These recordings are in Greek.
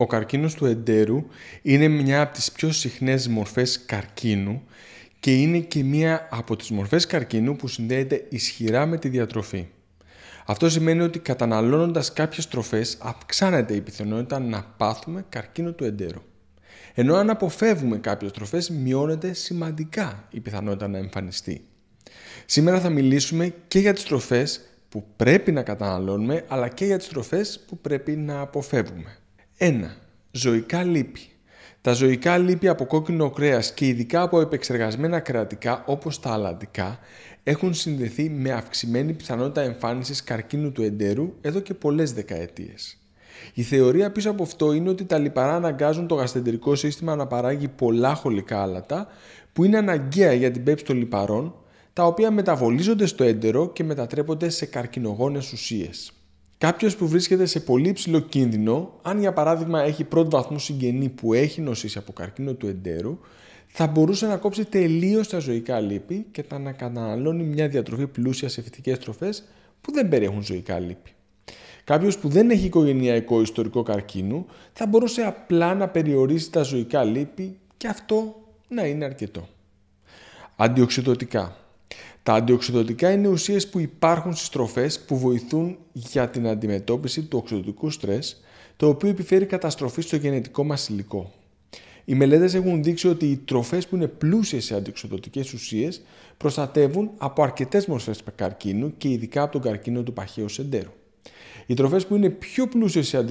Ο καρκίνος του εντέρου είναι μια από τις πιο συχνές μορφές καρκίνου και είναι και μία από τις μορφές καρκίνου που συνδέεται ισχυρά με τη διατροφή. Αυτό σημαίνει ότι καταναλώνοντας κάποιες τροφές αυξάνεται η πιθανότητα να πάθουμε καρκίνο του εντέρου. Ενώ αν αποφεύγουμε κάποιες τροφές μειώνεται σημαντικά η πιθανότητα να εμφανιστεί. Σήμερα θα μιλήσουμε και για τις τροφές που πρέπει να καταναλώνουμε αλλά και για τις τροφές που πρέπει να αποφεύγουμε. 1. Ζωικά λύπη. Τα ζωικά λύπη από κόκκινο κρέας και ειδικά από επεξεργασμένα κρατικά όπως τα αλλαντικά έχουν συνδεθεί με αυξημένη πιθανότητα εμφάνισή καρκίνου του εντέρου εδώ και πολλές δεκαετίες. Η θεωρία πίσω από αυτό είναι ότι τα λιπαρά αναγκάζουν το γαστεντερικό σύστημα να παράγει πολλά χολικά άλατα που είναι αναγκαία για την πέψη των λιπαρών, τα οποία μεταβολίζονται στο έντερο και μετατρέπονται σε καρκινογόνες ουσίες. Κάποιος που βρίσκεται σε πολύ υψηλό κίνδυνο, αν για παράδειγμα έχει πρώτο βαθμό συγγενή που έχει νοσήσει από καρκίνο του εντέρου, θα μπορούσε να κόψει τελείως τα ζωικά λίπη και τα να καταναλώνει μια διατροφή πλούσια σε φυτικές τροφές που δεν περιέχουν ζωικά λίπη. Κάποιος που δεν έχει οικογενειακό ιστορικό καρκίνο θα μπορούσε απλά να περιορίσει τα ζωικά λύπη και αυτό να είναι αρκετό. Αντιοξυδοτικά. Τα αντιοξυδοτικά είναι ουσίες που υπάρχουν στις τροφές που βοηθούν για την αντιμετώπιση του οξυδοτικού στρες, το οποίο επιφέρει καταστροφή στο γενετικό μας υλικό. Οι μελέτες έχουν δείξει ότι οι τροφές που είναι πλούσιες σε αντιοξυδοτικές ουσίες προστατεύουν από αρκετές μορφές καρκίνου και ειδικά από τον καρκίνο του παχαίου σεντέρου. Οι τροφές που είναι πιο πλούσιες σε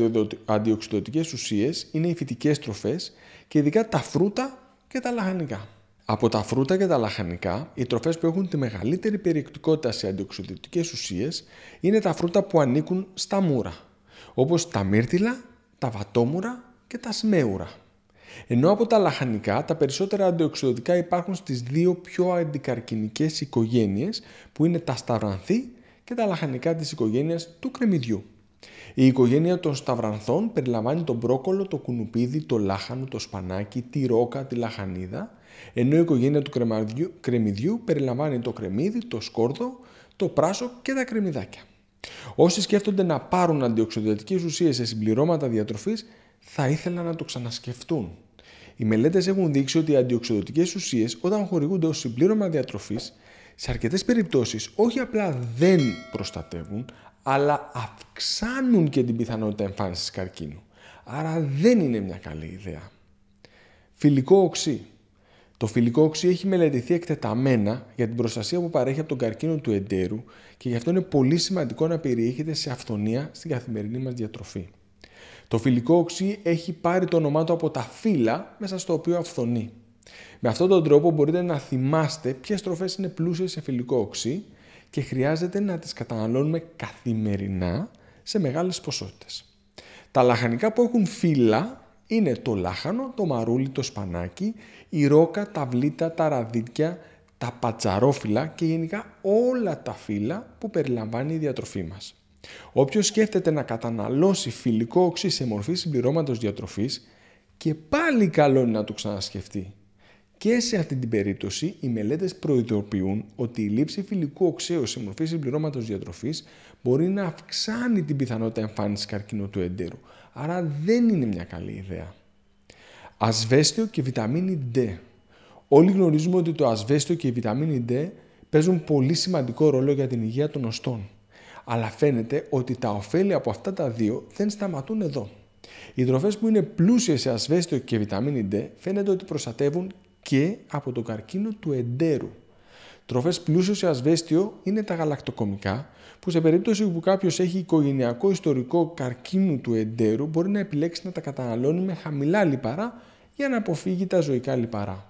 αντιοξυδοτικές ουσίες είναι οι φυτικές τροφές και ειδικά τα φρούτα και τα λαχανικά. Από τα φρούτα και τα λαχανικά, οι τροφές που έχουν τη μεγαλύτερη περιεκτικότητα σε αντιοξυδητικέ ουσίες είναι τα φρούτα που ανήκουν στα μούρα, όπως τα μύρτιλα, τα βατόμουρα και τα σμέουρα. Ενώ από τα λαχανικά, τα περισσότερα αντιοξυδωτικά υπάρχουν στις δύο πιο αντικαρκινικές οικογένειες που είναι τα σταυρανθή και τα λαχανικά της οικογένειας του κρεμιδιού. Η οικογένεια των σταυρανθών περιλαμβάνει τον μπρόκολο, το κουνουπίδι, το λάχανο, το σπανάκι, τη ρόκα, τη λαχανίδα, ενώ η οικογένεια του κρεμαδιού, κρεμμυδιού περιλαμβάνει το κρεμμύδι, το σκόρδο, το πράσο και τα κρεμμυδάκια. Όσοι σκέφτονται να πάρουν αντιοξυδωτικέ ουσίες σε συμπληρώματα διατροφής θα ήθελα να το ξανασκεφτούν. Οι μελέτες έχουν δείξει ότι οι αντιοξυδωτικέ ουσίες όταν χορηγούνται ως συμπλήρωμα διατροφής, σε αρκετές περιπτώσεις όχι απλά δεν προστατεύουν, αλλά αυξάνουν και την πιθανότητα εμφάνισης καρκίνου. Άρα δεν είναι μια καλή ιδέα. Φιλικό οξύ. Το φιλικό οξύ έχει μελετηθεί εκτεταμένα για την προστασία που παρέχει από τον καρκίνο του εντέρου και γι' αυτό είναι πολύ σημαντικό να περιέχεται σε αυθονία στην καθημερινή μας διατροφή. Το φιλικό οξύ έχει πάρει το όνομά του από τα φύλλα μέσα στο οποίο αυθονεί. Με αυτόν τον τρόπο μπορείτε να θυμάστε ποιες τροφές είναι πλούσιες σε φιλικό οξύ και χρειάζεται να τις καταναλώνουμε καθημερινά σε μεγάλες ποσότητες. Τα λαχανικά που έχουν φύλλα είναι το λάχανο, το μαρούλι, το σπανάκι, η ρόκα, τα βλήτα, τα ραδίτια, τα πατσαρόφυλλα και γενικά όλα τα φύλλα που περιλαμβάνει η διατροφή μας. Όποιος σκέφτεται να καταναλώσει φιλικό οξύ σε μορφή συμπληρώματος διατροφής και πάλι καλό είναι να το ξανασκεφτεί. Και σε αυτή την περίπτωση, οι μελέτες προειδοποιούν ότι η λήψη φιλικού οξέου σε μορφή συμπληρώματος διατροφής μπορεί να αυξάνει την πιθανότητα εμφάνισης καρκίνου του εντέρου. Άρα δεν είναι μια καλή ιδέα. Ασβέστιο και βιταμίνη D. Όλοι γνωρίζουμε ότι το ασβέστιο και η βιταμίνη D παίζουν πολύ σημαντικό ρόλο για την υγεία των οστών. Αλλά φαίνεται ότι τα ωφέλη από αυτά τα δύο δεν σταματούν εδώ. Οι τροφές που είναι πλούσιες σε ασβέστιο και βιταμίνη D φαίνεται ότι προστατεύουν και από τον καρκίνο του εντέρου. Τροφές πλούσιο σε ασβέστιο είναι τα γαλακτοκομικά, που σε περίπτωση που κάποιος έχει οικογενειακό ιστορικό καρκίνου του εντέρου, μπορεί να επιλέξει να τα καταναλώνει με χαμηλά λιπαρά για να αποφύγει τα ζωικά λιπαρά.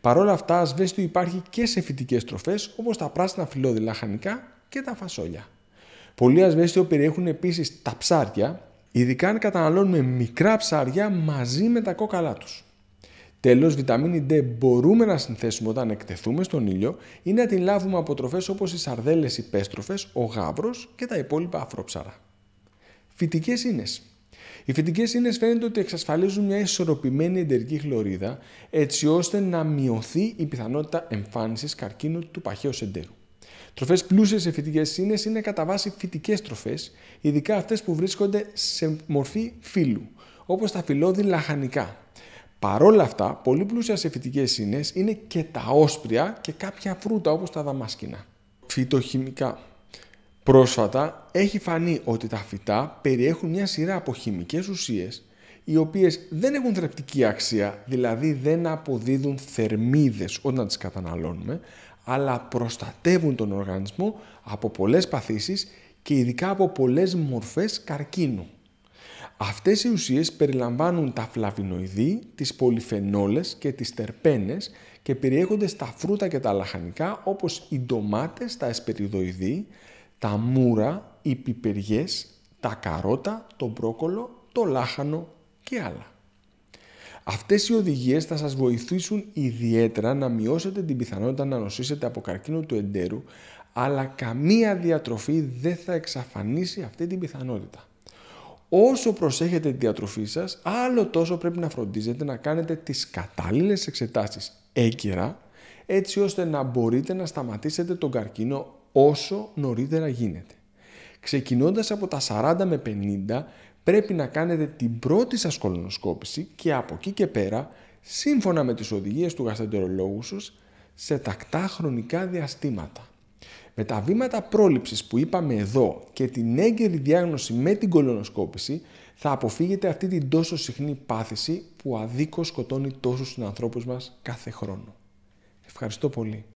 Παρ' όλα αυτά, ασβέστιο υπάρχει και σε φυτικές τροφές όπως τα πράσινα φιλόδη λαχανικά και τα φασόλια. Πολλοί ασβέστιο περιέχουν επίσης τα ψάρια, ειδικά αν καταναλώνουμε μικρά ψάρια μαζί με τα κόκαλά τους. Τέλος, βιταμίνη D μπορούμε να συνθέσουμε όταν εκτεθούμε στον ήλιο ή να την λάβουμε από τροφές όπως οι σαρδέλες υπέστροφες, ο γάβρος και τα υπόλοιπα αφρόψαρα. Φυτικές ίνες. Οι φυτικές ίνες φαίνεται ότι εξασφαλίζουν μια ισορροπημένη εντερική χλωρίδα έτσι ώστε να μειωθεί η πιθανότητα εμφάνισης καρκίνου του παχαίου εντέρου. Τροφές πλούσιες σε φυτικές ίνες είναι κατά βάση φυτικές τροφές, ειδικά αυτές που βρίσκονται σε μορφή φύλου, όπως τα φυλλώδη λαχανικά, Παρόλα αυτά, πολύ πλούσιας σε φυτικές ίνες είναι και τα όσπρια και κάποια φρούτα όπως τα δαμάσκηνα. Φυτοχημικά. Πρόσφατα έχει φανεί ότι τα φυτά περιέχουν μια σειρά από χημικές ουσίες οι οποίες δεν έχουν θρεπτική αξία, δηλαδή δεν αποδίδουν θερμίδες όταν τις καταναλώνουμε, αλλά προστατεύουν τον οργανισμό από πολλές παθήσεις και ειδικά από πολλές μορφές καρκίνου. Αυτές οι ουσίες περιλαμβάνουν τα φλαβινοειδή, τις πολυφενόλες και τις τερπένες και περιέχονται στα φρούτα και τα λαχανικά όπως οι ντομάτες, τα εσπεριδοειδή, τα μούρα, οι πιπεριές, τα καρότα, το μπρόκολο, το λάχανο και άλλα. Αυτές οι οδηγίες θα σας βοηθήσουν ιδιαίτερα να μειώσετε την πιθανότητα να νοσήσετε από καρκίνο του εντέρου, αλλά καμία διατροφή δεν θα εξαφανίσει αυτή την πιθανότητα όσο προσέχετε τη διατροφή σας, άλλο τόσο πρέπει να φροντίζετε να κάνετε τις κατάλληλες εξετάσεις έγκαιρα, έτσι ώστε να μπορείτε να σταματήσετε τον καρκίνο όσο νωρίτερα γίνεται. Ξεκινώντας από τα 40 με 50, πρέπει να κάνετε την πρώτη σας κολονοσκόπηση και από εκεί και πέρα, σύμφωνα με τις οδηγίες του γαστεντερολόγου σας, σε τακτά χρονικά διαστήματα. Με τα βήματα πρόληψης που είπαμε εδώ και την έγκαιρη διάγνωση με την κολονοσκόπηση θα αποφύγετε αυτή την τόσο συχνή πάθηση που αδίκως σκοτώνει τόσους ανθρώπους μας κάθε χρόνο. Ευχαριστώ πολύ.